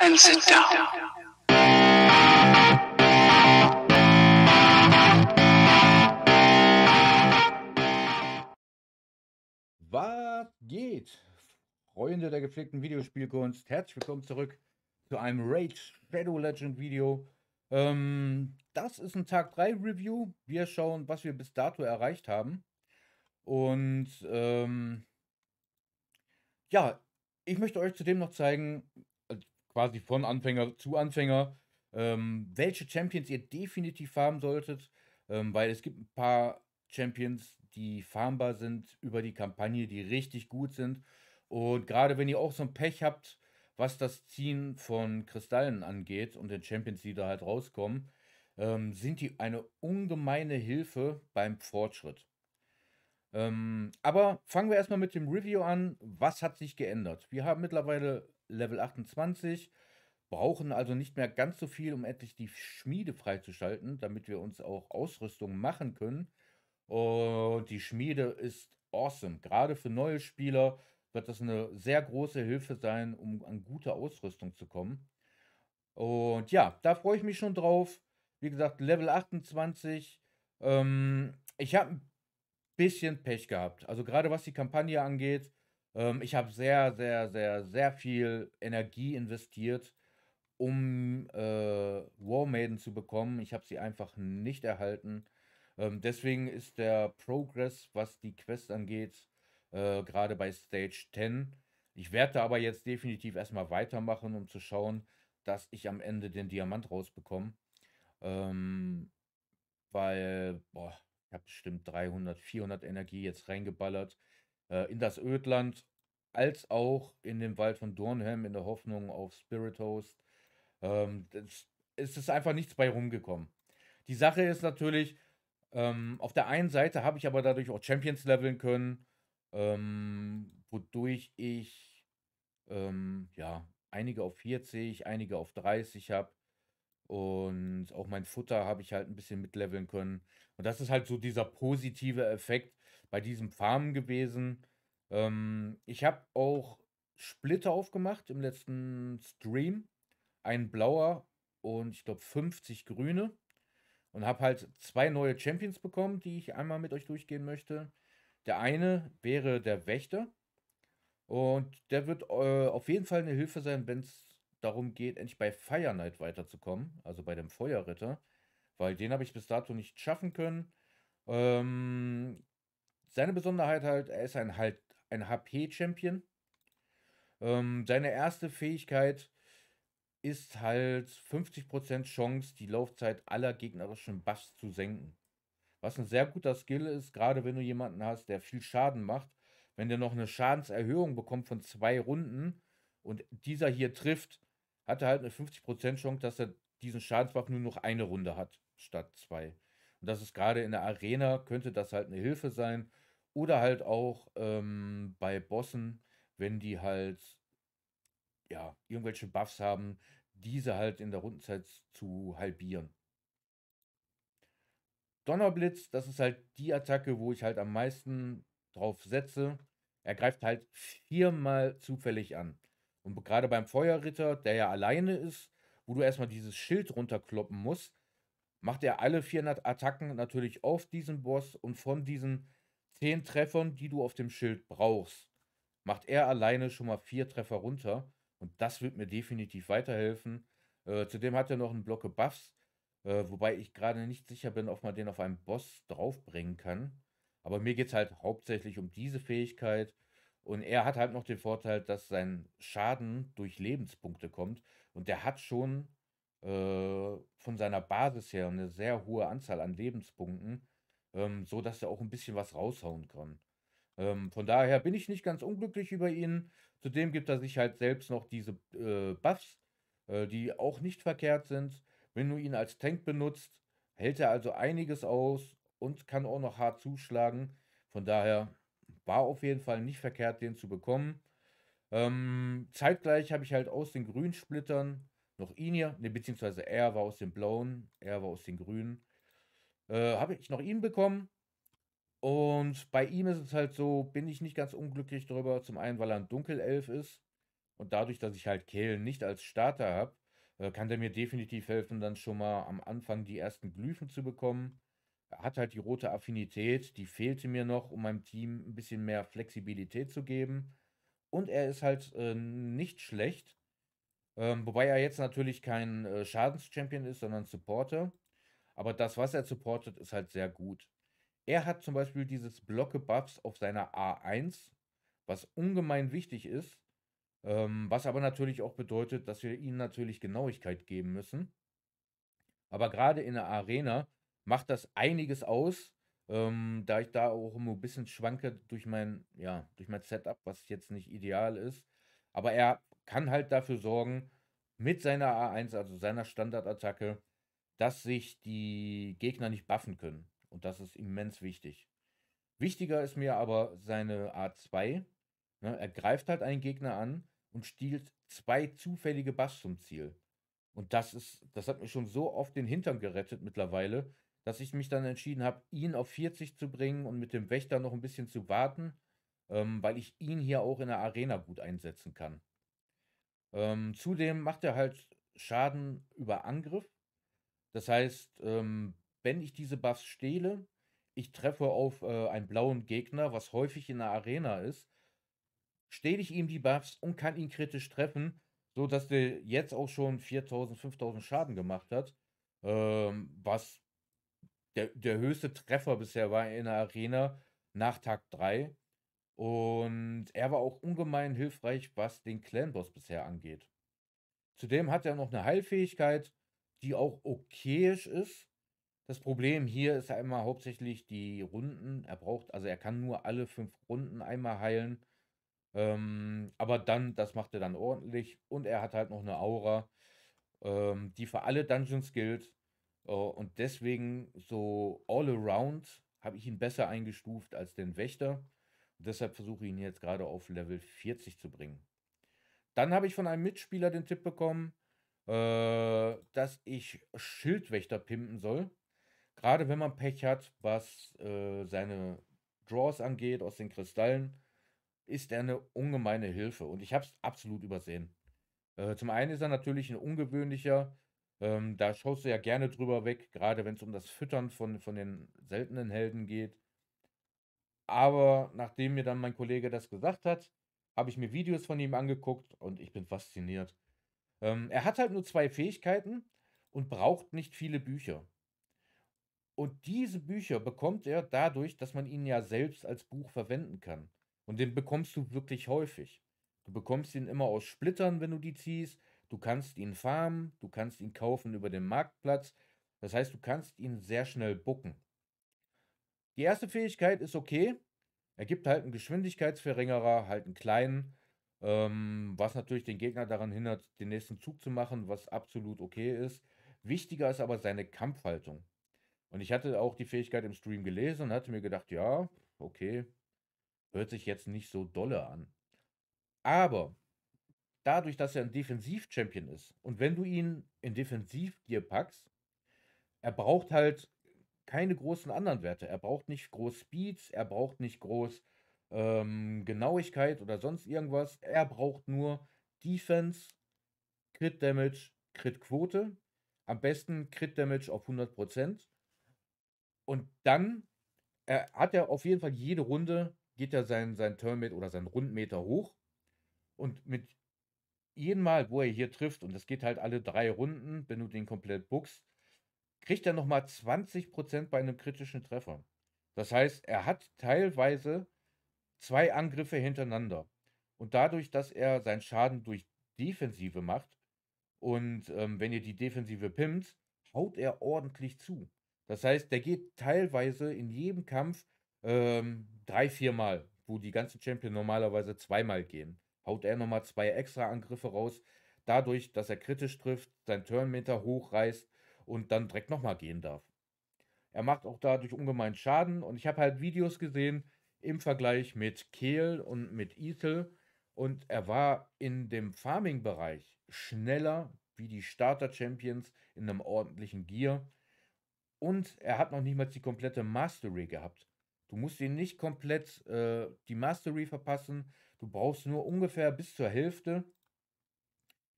and sit down. Was geht, Freunde der gepflegten Videospielkunst? Herzlich willkommen zurück zu einem Rage Shadow Legend Video. Ähm, das ist ein Tag 3 Review. Wir schauen, was wir bis dato erreicht haben. Und ähm, ja, ich möchte euch zudem noch zeigen, quasi von Anfänger zu Anfänger, ähm, welche Champions ihr definitiv farmen solltet, ähm, weil es gibt ein paar Champions, die farmbar sind über die Kampagne, die richtig gut sind. Und gerade wenn ihr auch so ein Pech habt, was das Ziehen von Kristallen angeht und den Champions, die da halt rauskommen, ähm, sind die eine ungemeine Hilfe beim Fortschritt. Ähm, aber fangen wir erstmal mit dem Review an. Was hat sich geändert? Wir haben mittlerweile Level 28, brauchen also nicht mehr ganz so viel, um endlich die Schmiede freizuschalten, damit wir uns auch Ausrüstung machen können. Und die Schmiede ist awesome. Gerade für neue Spieler wird das eine sehr große Hilfe sein, um an gute Ausrüstung zu kommen. Und ja, da freue ich mich schon drauf. Wie gesagt, Level 28. Ähm, ich habe ein bisschen Pech gehabt. Also gerade was die Kampagne angeht, ähm, ich habe sehr, sehr, sehr, sehr viel Energie investiert, um äh, War Maiden zu bekommen. Ich habe sie einfach nicht erhalten. Ähm, deswegen ist der Progress, was die Quest angeht, äh, gerade bei Stage 10. Ich werde aber jetzt definitiv erstmal weitermachen, um zu schauen, dass ich am Ende den Diamant rausbekomme. Ähm, weil, boah, ich habe bestimmt 300, 400 Energie jetzt reingeballert äh, in das Ödland als auch in den Wald von Dornham in der Hoffnung auf Spirit Host. Ähm, das, es ist einfach nichts bei rumgekommen. Die Sache ist natürlich, ähm, auf der einen Seite habe ich aber dadurch auch Champions leveln können, ähm, wodurch ich ähm, ja einige auf 40, einige auf 30 habe. Und auch mein Futter habe ich halt ein bisschen mitleveln können. Und das ist halt so dieser positive Effekt, bei diesem Farmen gewesen. Ähm, ich habe auch Splitter aufgemacht im letzten Stream. Ein blauer und ich glaube 50 grüne. Und habe halt zwei neue Champions bekommen, die ich einmal mit euch durchgehen möchte. Der eine wäre der Wächter. Und der wird äh, auf jeden Fall eine Hilfe sein, wenn es darum geht, endlich bei Fire Knight weiterzukommen, also bei dem Feuerritter, weil den habe ich bis dato nicht schaffen können. Ähm, seine Besonderheit halt, er ist ein, halt, ein HP-Champion. Ähm, seine erste Fähigkeit ist halt 50% Chance, die Laufzeit aller gegnerischen Buffs zu senken. Was ein sehr guter Skill ist, gerade wenn du jemanden hast, der viel Schaden macht. Wenn der noch eine Schadenserhöhung bekommt von zwei Runden und dieser hier trifft, hat er halt eine 50% Chance, dass er diesen Schadensbuff nur noch eine Runde hat, statt zwei. Und das ist gerade in der Arena, könnte das halt eine Hilfe sein. Oder halt auch ähm, bei Bossen, wenn die halt ja, irgendwelche Buffs haben, diese halt in der Rundenzeit zu halbieren. Donnerblitz, das ist halt die Attacke, wo ich halt am meisten drauf setze. Er greift halt viermal zufällig an. Und gerade beim Feuerritter, der ja alleine ist, wo du erstmal dieses Schild runterkloppen musst, macht er alle 400 Attacken natürlich auf diesen Boss und von diesen zehn Treffern, die du auf dem Schild brauchst, macht er alleine schon mal vier Treffer runter. Und das wird mir definitiv weiterhelfen. Äh, zudem hat er noch einen Blocke Buffs, äh, wobei ich gerade nicht sicher bin, ob man den auf einen Boss draufbringen kann. Aber mir geht es halt hauptsächlich um diese Fähigkeit. Und er hat halt noch den Vorteil, dass sein Schaden durch Lebenspunkte kommt. Und der hat schon äh, von seiner Basis her eine sehr hohe Anzahl an Lebenspunkten ähm, so dass er auch ein bisschen was raushauen kann. Ähm, von daher bin ich nicht ganz unglücklich über ihn. Zudem gibt er sich halt selbst noch diese äh, Buffs, äh, die auch nicht verkehrt sind. Wenn du ihn als Tank benutzt, hält er also einiges aus und kann auch noch hart zuschlagen. Von daher war auf jeden Fall nicht verkehrt, den zu bekommen. Ähm, zeitgleich habe ich halt aus den Grünsplittern noch ihn hier, ne, beziehungsweise er war aus den Blauen, er war aus den Grünen. Äh, Habe ich noch ihn bekommen. Und bei ihm ist es halt so, bin ich nicht ganz unglücklich drüber. Zum einen, weil er ein Dunkelelf ist. Und dadurch, dass ich halt Kehlen nicht als Starter habe, äh, kann der mir definitiv helfen, dann schon mal am Anfang die ersten Glyphen zu bekommen. Er hat halt die rote Affinität, die fehlte mir noch, um meinem Team ein bisschen mehr Flexibilität zu geben. Und er ist halt äh, nicht schlecht, ähm, wobei er jetzt natürlich kein äh, Schadenschampion ist, sondern Supporter. Aber das, was er supportet, ist halt sehr gut. Er hat zum Beispiel dieses Blocke Buffs auf seiner A1, was ungemein wichtig ist, ähm, was aber natürlich auch bedeutet, dass wir ihnen natürlich Genauigkeit geben müssen. Aber gerade in der Arena macht das einiges aus, ähm, da ich da auch immer ein bisschen schwanke durch mein, ja, durch mein Setup, was jetzt nicht ideal ist. Aber er kann halt dafür sorgen, mit seiner A1, also seiner Standardattacke, dass sich die Gegner nicht buffen können. Und das ist immens wichtig. Wichtiger ist mir aber seine A2. Ne? Er greift halt einen Gegner an und stiehlt zwei zufällige Buffs zum Ziel. Und das ist, das hat mir schon so oft den Hintern gerettet mittlerweile, dass ich mich dann entschieden habe, ihn auf 40 zu bringen und mit dem Wächter noch ein bisschen zu warten, ähm, weil ich ihn hier auch in der Arena gut einsetzen kann. Ähm, zudem macht er halt Schaden über Angriff das heißt, ähm, wenn ich diese Buffs stehle, ich treffe auf äh, einen blauen Gegner, was häufig in der Arena ist, stehle ich ihm die Buffs und kann ihn kritisch treffen, sodass der jetzt auch schon 4000, 5000 Schaden gemacht hat, ähm, was der, der höchste Treffer bisher war in der Arena nach Tag 3. Und er war auch ungemein hilfreich, was den Clan-Boss bisher angeht. Zudem hat er noch eine Heilfähigkeit, die auch okayisch ist. Das Problem hier ist ja immer hauptsächlich die Runden. Er braucht, also er kann nur alle fünf Runden einmal heilen. Ähm, aber dann, das macht er dann ordentlich. Und er hat halt noch eine Aura, ähm, die für alle Dungeons gilt. Äh, und deswegen so all around habe ich ihn besser eingestuft als den Wächter. Und deshalb versuche ich ihn jetzt gerade auf Level 40 zu bringen. Dann habe ich von einem Mitspieler den Tipp bekommen, äh, dass ich Schildwächter pimpen soll. Gerade wenn man Pech hat, was äh, seine Draws angeht aus den Kristallen, ist er eine ungemeine Hilfe. Und ich habe es absolut übersehen. Äh, zum einen ist er natürlich ein ungewöhnlicher. Ähm, da schaust du ja gerne drüber weg, gerade wenn es um das Füttern von, von den seltenen Helden geht. Aber nachdem mir dann mein Kollege das gesagt hat, habe ich mir Videos von ihm angeguckt und ich bin fasziniert. Ähm, er hat halt nur zwei Fähigkeiten und braucht nicht viele Bücher. Und diese Bücher bekommt er dadurch, dass man ihn ja selbst als Buch verwenden kann. Und den bekommst du wirklich häufig. Du bekommst ihn immer aus Splittern, wenn du die ziehst. Du kannst ihn farmen, du kannst ihn kaufen über den Marktplatz. Das heißt, du kannst ihn sehr schnell bucken. Die erste Fähigkeit ist okay. Er gibt halt einen Geschwindigkeitsverringerer, halt einen kleinen. Ähm, was natürlich den Gegner daran hindert, den nächsten Zug zu machen, was absolut okay ist. Wichtiger ist aber seine Kampfhaltung. Und ich hatte auch die Fähigkeit im Stream gelesen und hatte mir gedacht, ja, okay, hört sich jetzt nicht so dolle an. Aber dadurch, dass er ein Defensiv-Champion ist und wenn du ihn in Defensiv-Gear packst, er braucht halt keine großen anderen Werte. Er braucht nicht groß Speeds, er braucht nicht groß ähm, Genauigkeit oder sonst irgendwas. Er braucht nur Defense, Crit Damage, Crit Quote. Am besten Crit Damage auf 100%. Und dann er hat er auf jeden Fall jede Runde, geht er sein, sein Turnmeter oder sein Rundmeter hoch. Und mit jedem Mal, wo er hier trifft, und das geht halt alle drei Runden, wenn du den komplett buchst, kriegt er nochmal 20% bei einem kritischen Treffer. Das heißt, er hat teilweise zwei Angriffe hintereinander. Und dadurch, dass er seinen Schaden durch Defensive macht und ähm, wenn ihr die Defensive pimmt, haut er ordentlich zu. Das heißt, der geht teilweise in jedem Kampf ähm, drei, viermal, wo die ganzen Champion normalerweise zweimal gehen. Haut er nochmal zwei extra Angriffe raus, dadurch, dass er kritisch trifft, sein Turnmeter hochreißt und dann direkt nochmal gehen darf. Er macht auch dadurch ungemein Schaden und ich habe halt Videos gesehen, im Vergleich mit Kehl und mit Ethel und er war in dem Farming-Bereich schneller wie die Starter-Champions in einem ordentlichen Gear und er hat noch nicht mal die komplette Mastery gehabt. Du musst ihn nicht komplett äh, die Mastery verpassen, du brauchst nur ungefähr bis zur Hälfte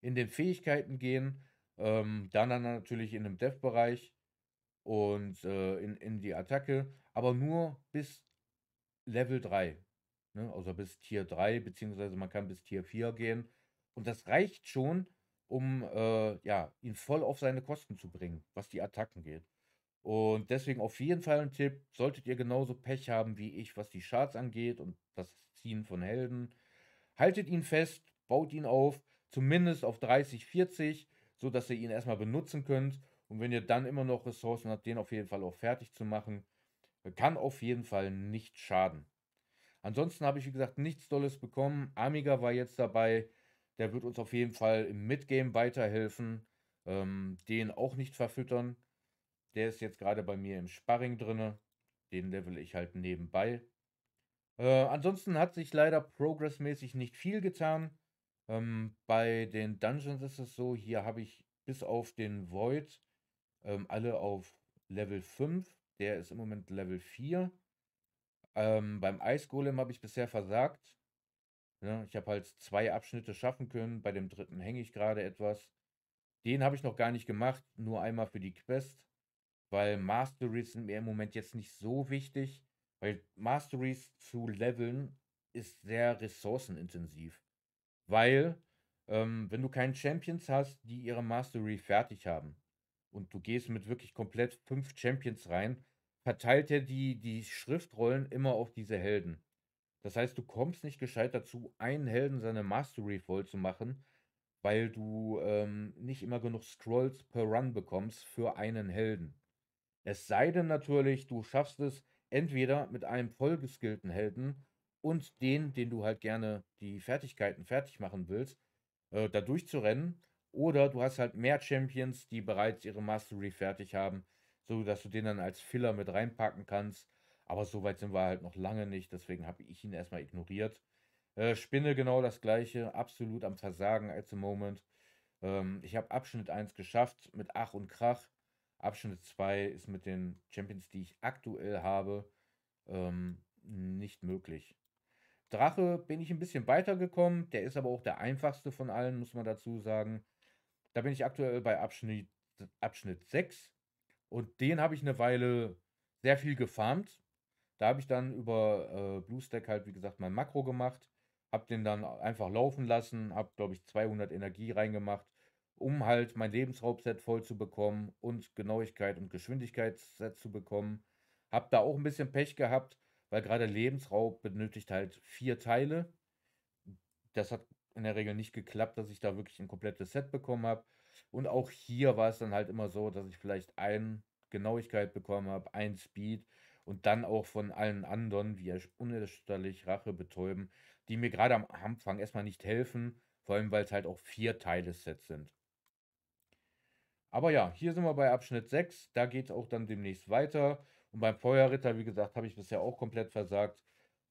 in den Fähigkeiten gehen, ähm, dann, dann natürlich in dem Dev-Bereich und äh, in, in die Attacke, aber nur bis Level 3. Ne? Also bis Tier 3, beziehungsweise man kann bis Tier 4 gehen. Und das reicht schon, um äh, ja, ihn voll auf seine Kosten zu bringen, was die Attacken geht. Und deswegen auf jeden Fall ein Tipp, solltet ihr genauso Pech haben wie ich, was die Charts angeht und das Ziehen von Helden. Haltet ihn fest, baut ihn auf, zumindest auf 30, 40, sodass ihr ihn erstmal benutzen könnt. Und wenn ihr dann immer noch Ressourcen habt, den auf jeden Fall auch fertig zu machen. Kann auf jeden Fall nicht schaden. Ansonsten habe ich, wie gesagt, nichts Tolles bekommen. Amiga war jetzt dabei. Der wird uns auf jeden Fall im Midgame weiterhelfen. Ähm, den auch nicht verfüttern. Der ist jetzt gerade bei mir im Sparring drin. Den level ich halt nebenbei. Äh, ansonsten hat sich leider progressmäßig nicht viel getan. Ähm, bei den Dungeons ist es so, hier habe ich bis auf den Void ähm, alle auf Level 5. Der ist im Moment Level 4. Ähm, beim Eisgolem habe ich bisher versagt. Ja, ne? ich habe halt zwei Abschnitte schaffen können. Bei dem dritten hänge ich gerade etwas. Den habe ich noch gar nicht gemacht, nur einmal für die Quest. Weil Masteries sind mir im Moment jetzt nicht so wichtig. Weil Masteries zu leveln ist sehr ressourcenintensiv. Weil, ähm, wenn du keinen Champions hast, die ihre Mastery fertig haben, und du gehst mit wirklich komplett fünf Champions rein, verteilt er die, die Schriftrollen immer auf diese Helden. Das heißt, du kommst nicht gescheit dazu, einen Helden seine Mastery voll zu machen, weil du ähm, nicht immer genug Scrolls per Run bekommst für einen Helden. Es sei denn natürlich, du schaffst es entweder mit einem vollgeskillten Helden und den, den du halt gerne die Fertigkeiten fertig machen willst, äh, da durchzurennen oder du hast halt mehr Champions, die bereits ihre Mastery fertig haben, so dass du den dann als Filler mit reinpacken kannst. Aber so weit sind wir halt noch lange nicht, deswegen habe ich ihn erstmal ignoriert. Äh, Spinne genau das gleiche, absolut am Versagen at the moment. Ähm, ich habe Abschnitt 1 geschafft mit Ach und Krach. Abschnitt 2 ist mit den Champions, die ich aktuell habe, ähm, nicht möglich. Drache bin ich ein bisschen weitergekommen, der ist aber auch der einfachste von allen, muss man dazu sagen. Da bin ich aktuell bei Abschnitt, Abschnitt 6 und den habe ich eine Weile sehr viel gefarmt. Da habe ich dann über äh, BlueStack halt, wie gesagt, mein Makro gemacht, habe den dann einfach laufen lassen, habe, glaube ich, 200 Energie reingemacht, um halt mein Lebensraubset voll zu bekommen und Genauigkeit und Geschwindigkeitsset zu bekommen. Habe da auch ein bisschen Pech gehabt, weil gerade Lebensraub benötigt halt vier Teile. Das hat in der Regel nicht geklappt, dass ich da wirklich ein komplettes Set bekommen habe. Und auch hier war es dann halt immer so, dass ich vielleicht ein Genauigkeit bekommen habe, ein Speed und dann auch von allen anderen, wie unerschütterlich Rache betäuben, die mir gerade am Anfang erstmal nicht helfen, vor allem weil es halt auch vier Teile Sets sind. Aber ja, hier sind wir bei Abschnitt 6, da geht es auch dann demnächst weiter. Und beim Feuerritter, wie gesagt, habe ich bisher auch komplett versagt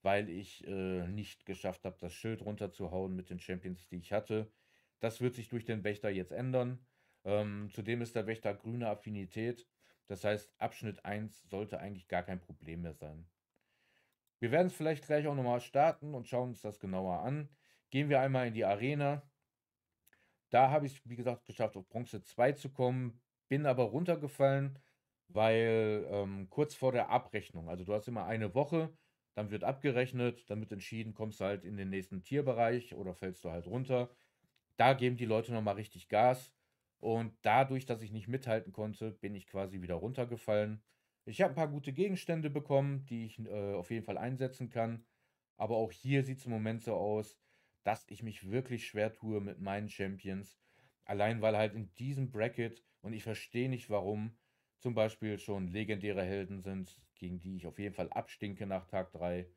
weil ich äh, nicht geschafft habe, das Schild runterzuhauen mit den Champions, die ich hatte. Das wird sich durch den Wächter jetzt ändern. Ähm, zudem ist der Wächter grüne Affinität. Das heißt, Abschnitt 1 sollte eigentlich gar kein Problem mehr sein. Wir werden es vielleicht gleich auch nochmal starten und schauen uns das genauer an. Gehen wir einmal in die Arena. Da habe ich, es, wie gesagt, geschafft, auf Bronze 2 zu kommen, bin aber runtergefallen, weil ähm, kurz vor der Abrechnung, also du hast immer eine Woche, dann wird abgerechnet, dann wird entschieden, kommst du halt in den nächsten Tierbereich oder fällst du halt runter. Da geben die Leute nochmal richtig Gas. Und dadurch, dass ich nicht mithalten konnte, bin ich quasi wieder runtergefallen. Ich habe ein paar gute Gegenstände bekommen, die ich äh, auf jeden Fall einsetzen kann. Aber auch hier sieht es im Moment so aus, dass ich mich wirklich schwer tue mit meinen Champions. Allein weil halt in diesem Bracket, und ich verstehe nicht warum, zum Beispiel schon legendäre Helden sind, gegen die ich auf jeden Fall abstinke nach Tag 3.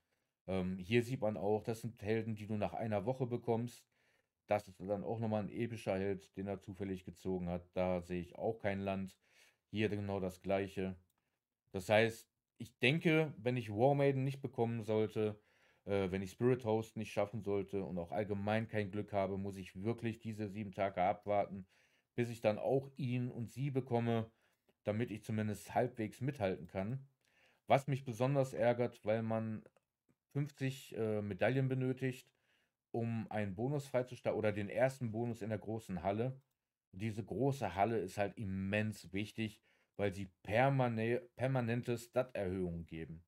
Ähm, hier sieht man auch, das sind Helden, die du nach einer Woche bekommst. Das ist dann auch nochmal ein epischer Held, den er zufällig gezogen hat. Da sehe ich auch kein Land. Hier genau das gleiche. Das heißt, ich denke, wenn ich War Maiden nicht bekommen sollte, äh, wenn ich Spirit Host nicht schaffen sollte und auch allgemein kein Glück habe, muss ich wirklich diese sieben Tage abwarten, bis ich dann auch ihn und sie bekomme, damit ich zumindest halbwegs mithalten kann. Was mich besonders ärgert, weil man 50 äh, Medaillen benötigt, um einen Bonus freizustellen oder den ersten Bonus in der großen Halle. Diese große Halle ist halt immens wichtig, weil sie permane permanente Stat-Erhöhungen geben.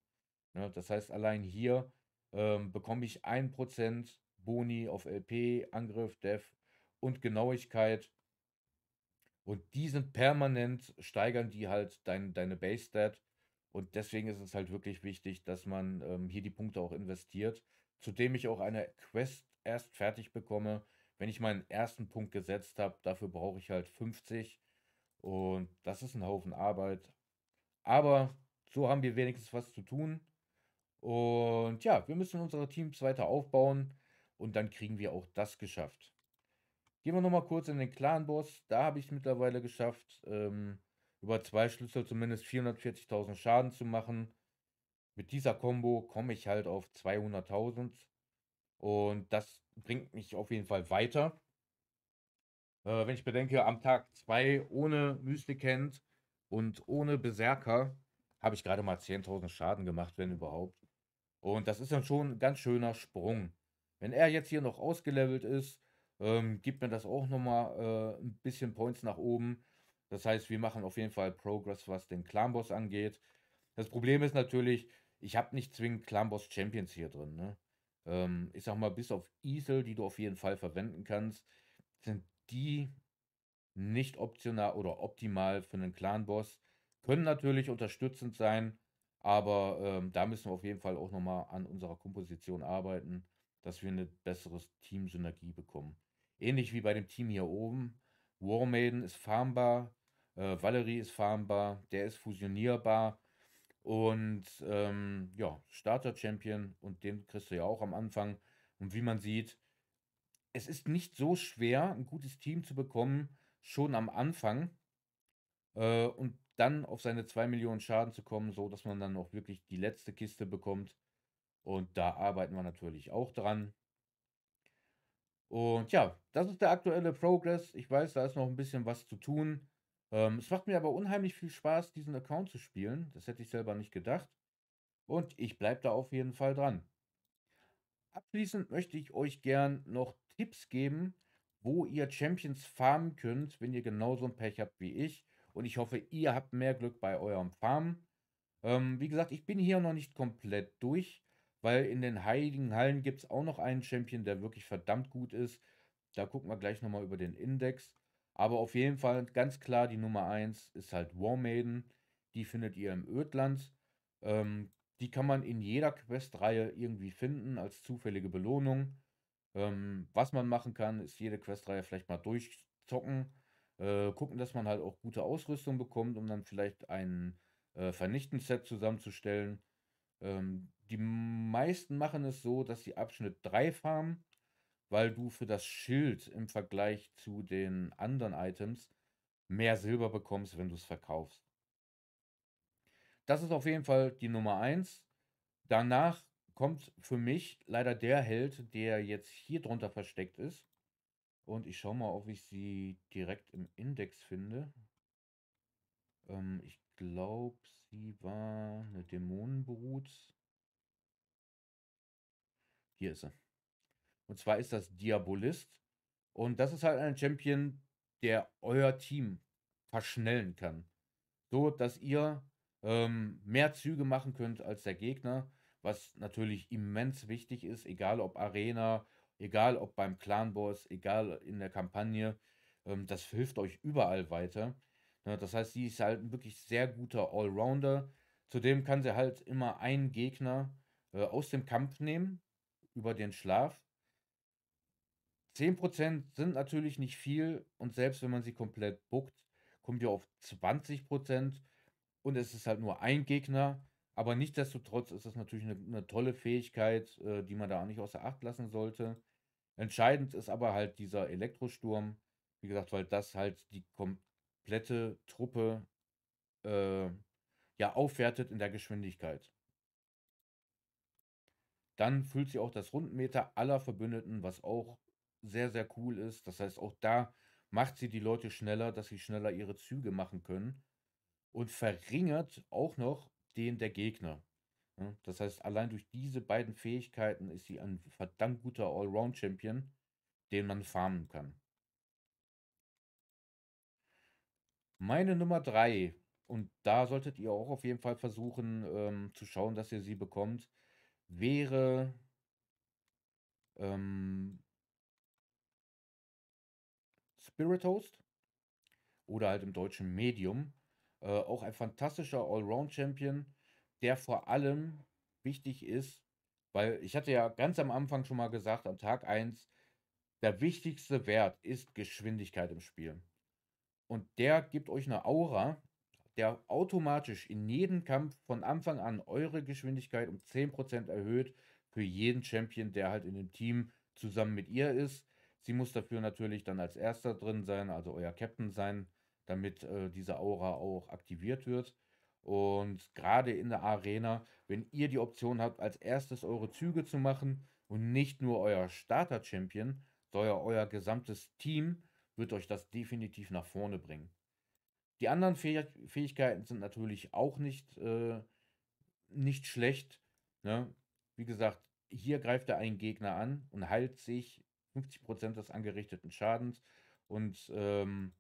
Ne? Das heißt, allein hier ähm, bekomme ich 1% Boni auf LP, Angriff, Def und Genauigkeit. Und die sind permanent, steigern die halt dein, deine Base-Stat und deswegen ist es halt wirklich wichtig, dass man ähm, hier die Punkte auch investiert, zudem ich auch eine Quest erst fertig bekomme, wenn ich meinen ersten Punkt gesetzt habe. Dafür brauche ich halt 50 und das ist ein Haufen Arbeit. Aber so haben wir wenigstens was zu tun. Und ja, wir müssen unsere Teams weiter aufbauen und dann kriegen wir auch das geschafft. Gehen wir nochmal kurz in den Clan-Boss. Da habe ich es mittlerweile geschafft. Ähm, über zwei Schlüssel zumindest 440.000 Schaden zu machen. Mit dieser Combo komme ich halt auf 200.000 und das bringt mich auf jeden Fall weiter. Äh, wenn ich bedenke, am Tag 2 ohne Mystic und ohne Berserker habe ich gerade mal 10.000 Schaden gemacht, wenn überhaupt. Und das ist dann schon ein ganz schöner Sprung. Wenn er jetzt hier noch ausgelevelt ist, ähm, gibt mir das auch nochmal äh, ein bisschen Points nach oben. Das heißt, wir machen auf jeden Fall Progress, was den Clanboss angeht. Das Problem ist natürlich, ich habe nicht zwingend Clanboss Champions hier drin. Ne? Ähm, ich sag mal, bis auf Easel, die du auf jeden Fall verwenden kannst, sind die nicht optional oder optimal für einen Clanboss. Können natürlich unterstützend sein, aber ähm, da müssen wir auf jeden Fall auch nochmal an unserer Komposition arbeiten, dass wir eine bessere Teamsynergie bekommen. Ähnlich wie bei dem Team hier oben. War Maiden ist farmbar, äh, Valerie ist farmbar, der ist fusionierbar. Und ähm, ja, Starter-Champion und den kriegst du ja auch am Anfang. Und wie man sieht, es ist nicht so schwer, ein gutes Team zu bekommen, schon am Anfang. Äh, und dann auf seine 2 Millionen Schaden zu kommen, so dass man dann auch wirklich die letzte Kiste bekommt. Und da arbeiten wir natürlich auch dran. Und ja, das ist der aktuelle Progress. Ich weiß, da ist noch ein bisschen was zu tun. Ähm, es macht mir aber unheimlich viel Spaß, diesen Account zu spielen. Das hätte ich selber nicht gedacht. Und ich bleibe da auf jeden Fall dran. Abschließend möchte ich euch gern noch Tipps geben, wo ihr Champions farmen könnt, wenn ihr genauso ein Pech habt wie ich. Und ich hoffe, ihr habt mehr Glück bei eurem Farmen. Ähm, wie gesagt, ich bin hier noch nicht komplett durch, weil in den Heiligen Hallen gibt es auch noch einen Champion, der wirklich verdammt gut ist. Da gucken wir gleich nochmal über den Index. Aber auf jeden Fall ganz klar die Nummer 1 ist halt War Maiden. Die findet ihr im Ödland. Ähm, die kann man in jeder Questreihe irgendwie finden als zufällige Belohnung. Ähm, was man machen kann, ist jede Questreihe vielleicht mal durchzocken. Äh, gucken, dass man halt auch gute Ausrüstung bekommt, um dann vielleicht ein äh, Set zusammenzustellen. Ähm, die meisten machen es so, dass sie Abschnitt 3 farmen weil du für das Schild im Vergleich zu den anderen Items mehr Silber bekommst, wenn du es verkaufst. Das ist auf jeden Fall die Nummer 1. Danach kommt für mich leider der Held, der jetzt hier drunter versteckt ist. Und ich schaue mal, ob ich sie direkt im Index finde. Ähm, ich glaube, sie war eine Dämonenbrut. Hier ist sie. Und zwar ist das Diabolist. Und das ist halt ein Champion, der euer Team verschnellen kann. So, dass ihr ähm, mehr Züge machen könnt als der Gegner, was natürlich immens wichtig ist, egal ob Arena, egal ob beim Clan Boss, egal in der Kampagne. Ähm, das hilft euch überall weiter. Ja, ne, das heißt, sie ist halt ein wirklich sehr guter Allrounder. Zudem kann sie halt immer einen Gegner äh, aus dem Kampf nehmen über den Schlaf 10% sind natürlich nicht viel und selbst wenn man sie komplett buckt, kommt ihr auf 20% und es ist halt nur ein Gegner. Aber nichtsdestotrotz ist das natürlich eine, eine tolle Fähigkeit, äh, die man da auch nicht außer Acht lassen sollte. Entscheidend ist aber halt dieser Elektrosturm, wie gesagt, weil das halt die komplette Truppe äh, ja aufwertet in der Geschwindigkeit. Dann füllt sie auch das Rundmeter aller Verbündeten, was auch sehr, sehr cool ist. Das heißt, auch da macht sie die Leute schneller, dass sie schneller ihre Züge machen können und verringert auch noch den der Gegner. Ne? Das heißt, allein durch diese beiden Fähigkeiten ist sie ein verdammt guter Allround-Champion, den man farmen kann. Meine Nummer 3, und da solltet ihr auch auf jeden Fall versuchen ähm, zu schauen, dass ihr sie bekommt, wäre ähm, Spirit Host oder halt im deutschen Medium. Äh, auch ein fantastischer Allround-Champion, der vor allem wichtig ist, weil ich hatte ja ganz am Anfang schon mal gesagt, am Tag 1, der wichtigste Wert ist Geschwindigkeit im Spiel. Und der gibt euch eine Aura, der automatisch in jedem Kampf von Anfang an eure Geschwindigkeit um 10% erhöht für jeden Champion, der halt in dem Team zusammen mit ihr ist. Sie muss dafür natürlich dann als erster drin sein, also euer Captain sein, damit äh, diese Aura auch aktiviert wird. Und gerade in der Arena, wenn ihr die Option habt, als erstes eure Züge zu machen und nicht nur euer Starter-Champion, sondern euer gesamtes Team, wird euch das definitiv nach vorne bringen. Die anderen Fähigkeiten sind natürlich auch nicht, äh, nicht schlecht. Ne? Wie gesagt, hier greift er einen Gegner an und heilt sich 50 Prozent des angerichteten Schadens. Und ähm,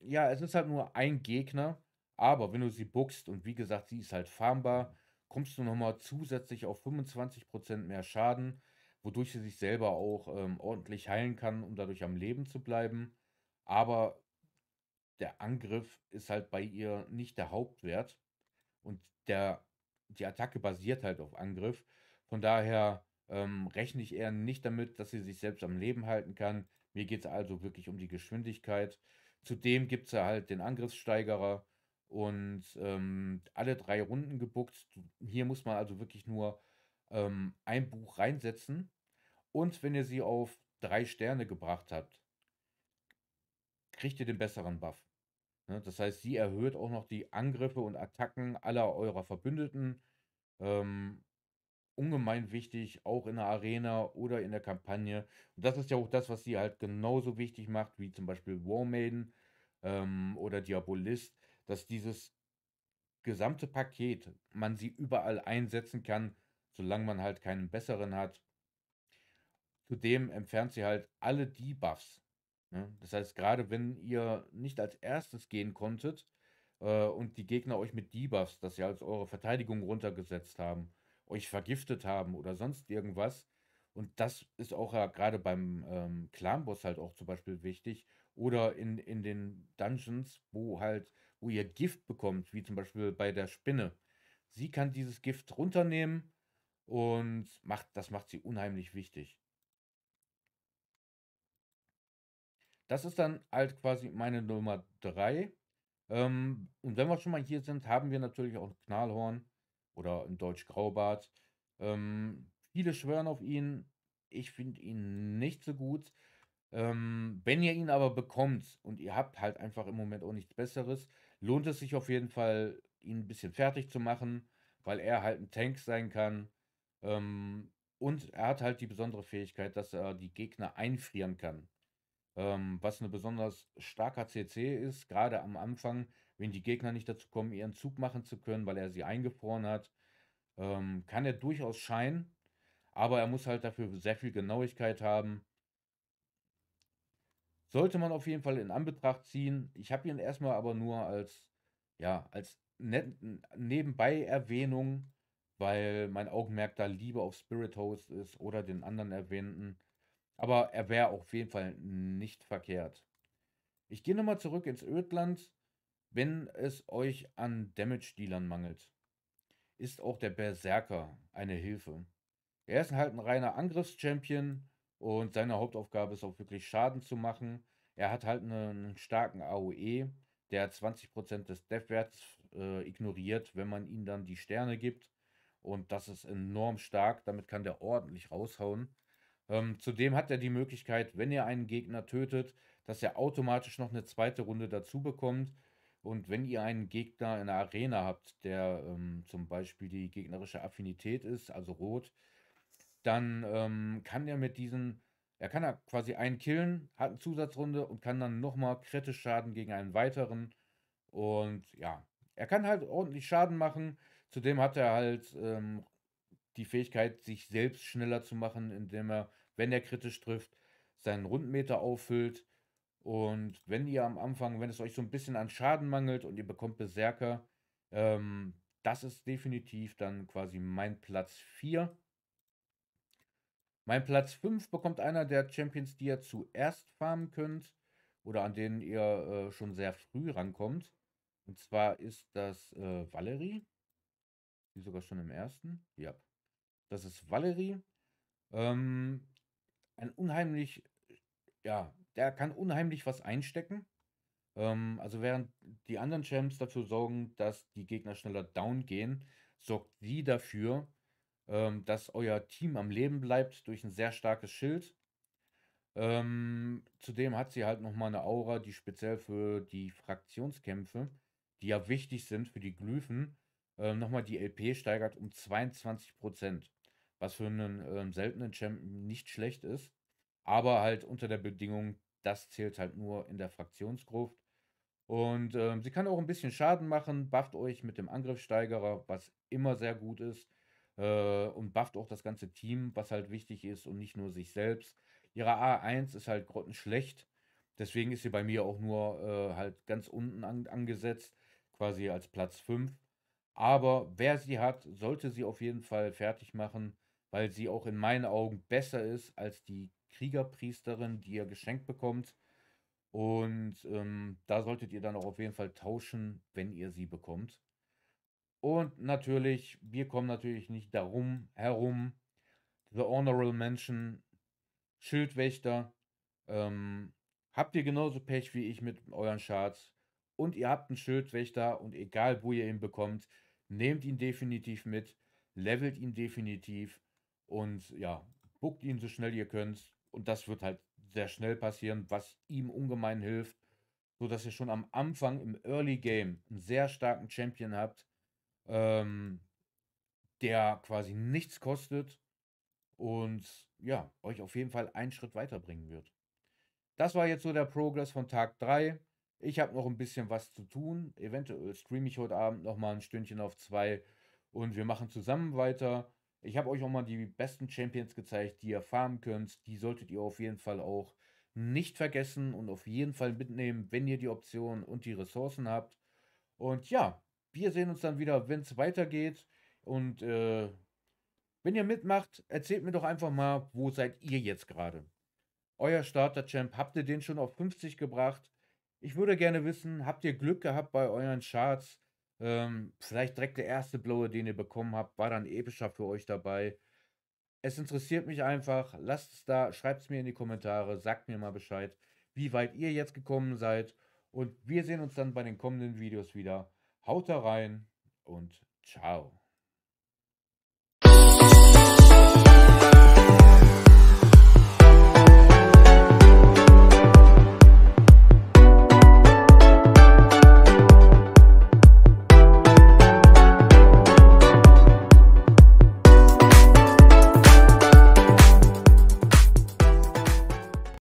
ja, es ist halt nur ein Gegner, aber wenn du sie buckst und wie gesagt, sie ist halt farmbar, kommst du nochmal zusätzlich auf 25 Prozent mehr Schaden, wodurch sie sich selber auch ähm, ordentlich heilen kann, um dadurch am Leben zu bleiben. Aber der Angriff ist halt bei ihr nicht der Hauptwert und der, die Attacke basiert halt auf Angriff. Von daher ähm, rechne ich eher nicht damit, dass sie sich selbst am Leben halten kann. Mir geht es also wirklich um die Geschwindigkeit. Zudem gibt es ja halt den Angriffssteigerer und ähm, alle drei Runden gebuckt. Hier muss man also wirklich nur ähm, ein Buch reinsetzen. Und wenn ihr sie auf drei Sterne gebracht habt, kriegt ihr den besseren Buff. Ne? Das heißt, sie erhöht auch noch die Angriffe und Attacken aller eurer Verbündeten. Ähm, ungemein wichtig, auch in der Arena oder in der Kampagne. Und das ist ja auch das, was sie halt genauso wichtig macht, wie zum Beispiel War Maiden ähm, oder Diabolist, dass dieses gesamte Paket man sie überall einsetzen kann, solange man halt keinen besseren hat. Zudem entfernt sie halt alle Debuffs. Ne? Das heißt, gerade wenn ihr nicht als erstes gehen konntet äh, und die Gegner euch mit Debuffs, dass sie als halt eure Verteidigung runtergesetzt haben, euch vergiftet haben oder sonst irgendwas. Und das ist auch ja gerade beim ähm, Clan-Boss halt auch zum Beispiel wichtig. Oder in, in den Dungeons, wo halt, wo ihr Gift bekommt, wie zum Beispiel bei der Spinne. Sie kann dieses Gift runternehmen und macht, das macht sie unheimlich wichtig. Das ist dann halt quasi meine Nummer 3. Ähm, und wenn wir schon mal hier sind, haben wir natürlich auch ein Knallhorn oder in Deutsch Graubart. Ähm, viele schwören auf ihn. Ich finde ihn nicht so gut. Ähm, wenn ihr ihn aber bekommt und ihr habt halt einfach im Moment auch nichts Besseres, lohnt es sich auf jeden Fall, ihn ein bisschen fertig zu machen, weil er halt ein Tank sein kann. Ähm, und er hat halt die besondere Fähigkeit, dass er die Gegner einfrieren kann. Ähm, was ein besonders starker CC ist, gerade am Anfang, wenn die Gegner nicht dazu kommen, ihren Zug machen zu können, weil er sie eingefroren hat, ähm, kann er durchaus scheinen, aber er muss halt dafür sehr viel Genauigkeit haben. Sollte man auf jeden Fall in Anbetracht ziehen. Ich habe ihn erstmal aber nur als, ja, als ne nebenbei Erwähnung, weil mein Augenmerk da lieber auf Spirit Host ist oder den anderen erwähnten. Aber er wäre auf jeden Fall nicht verkehrt. Ich gehe nochmal zurück ins Ödland wenn es euch an Damage-Dealern mangelt, ist auch der Berserker eine Hilfe. Er ist halt ein reiner Angriffschampion und seine Hauptaufgabe ist auch wirklich Schaden zu machen. Er hat halt ne, einen starken AOE, der 20% des Deathwerts äh, ignoriert, wenn man ihm dann die Sterne gibt. Und das ist enorm stark, damit kann der ordentlich raushauen. Ähm, zudem hat er die Möglichkeit, wenn er einen Gegner tötet, dass er automatisch noch eine zweite Runde dazu bekommt und wenn ihr einen Gegner in der Arena habt, der ähm, zum Beispiel die gegnerische Affinität ist, also rot, dann ähm, kann er mit diesen, er kann ja quasi einen killen, hat eine Zusatzrunde und kann dann nochmal kritisch Schaden gegen einen weiteren. Und ja, er kann halt ordentlich Schaden machen. Zudem hat er halt ähm, die Fähigkeit, sich selbst schneller zu machen, indem er, wenn er kritisch trifft, seinen Rundmeter auffüllt. Und wenn ihr am Anfang, wenn es euch so ein bisschen an Schaden mangelt und ihr bekommt Berserker, ähm, das ist definitiv dann quasi mein Platz 4. Mein Platz 5 bekommt einer der Champions, die ihr zuerst farmen könnt oder an denen ihr äh, schon sehr früh rankommt. Und zwar ist das äh, Valerie. Die sogar schon im ersten. Ja. Das ist Valerie. Ähm, ein unheimlich ja, der kann unheimlich was einstecken. Ähm, also während die anderen Champs dafür sorgen, dass die Gegner schneller down gehen, sorgt sie dafür, ähm, dass euer Team am Leben bleibt durch ein sehr starkes Schild. Ähm, zudem hat sie halt nochmal eine Aura, die speziell für die Fraktionskämpfe, die ja wichtig sind für die Glyphen, ähm, nochmal die LP steigert um 22%. Was für einen ähm, seltenen Champion nicht schlecht ist. Aber halt unter der Bedingung, das zählt halt nur in der Fraktionsgruft. Und äh, sie kann auch ein bisschen Schaden machen, bufft euch mit dem Angriffssteigerer, was immer sehr gut ist. Äh, und bufft auch das ganze Team, was halt wichtig ist und nicht nur sich selbst. Ihre A1 ist halt grottenschlecht. Deswegen ist sie bei mir auch nur äh, halt ganz unten an, angesetzt, quasi als Platz 5. Aber wer sie hat, sollte sie auf jeden Fall fertig machen, weil sie auch in meinen Augen besser ist als die Kriegerpriesterin, die ihr geschenkt bekommt. Und ähm, da solltet ihr dann auch auf jeden Fall tauschen, wenn ihr sie bekommt. Und natürlich, wir kommen natürlich nicht darum herum. The Honorable Mention, Schildwächter, ähm, habt ihr genauso Pech wie ich mit euren Shards. Und ihr habt einen Schildwächter und egal wo ihr ihn bekommt, nehmt ihn definitiv mit, levelt ihn definitiv und ja, buckt ihn so schnell ihr könnt, und das wird halt sehr schnell passieren, was ihm ungemein hilft, sodass ihr schon am Anfang im Early Game einen sehr starken Champion habt, ähm, der quasi nichts kostet und ja, euch auf jeden Fall einen Schritt weiterbringen wird. Das war jetzt so der Progress von Tag 3. Ich habe noch ein bisschen was zu tun. Eventuell streame ich heute Abend nochmal ein Stündchen auf 2 und wir machen zusammen weiter. Ich habe euch auch mal die besten Champions gezeigt, die ihr farmen könnt. Die solltet ihr auf jeden Fall auch nicht vergessen und auf jeden Fall mitnehmen, wenn ihr die Optionen und die Ressourcen habt. Und ja, wir sehen uns dann wieder, wenn es weitergeht. Und äh, wenn ihr mitmacht, erzählt mir doch einfach mal, wo seid ihr jetzt gerade? Euer Starter-Champ, habt ihr den schon auf 50 gebracht? Ich würde gerne wissen, habt ihr Glück gehabt bei euren Charts? Ähm, vielleicht direkt der erste Blower, den ihr bekommen habt, war dann epischer für euch dabei. Es interessiert mich einfach. Lasst es da, schreibt es mir in die Kommentare, sagt mir mal Bescheid, wie weit ihr jetzt gekommen seid. Und wir sehen uns dann bei den kommenden Videos wieder. Haut da rein und ciao.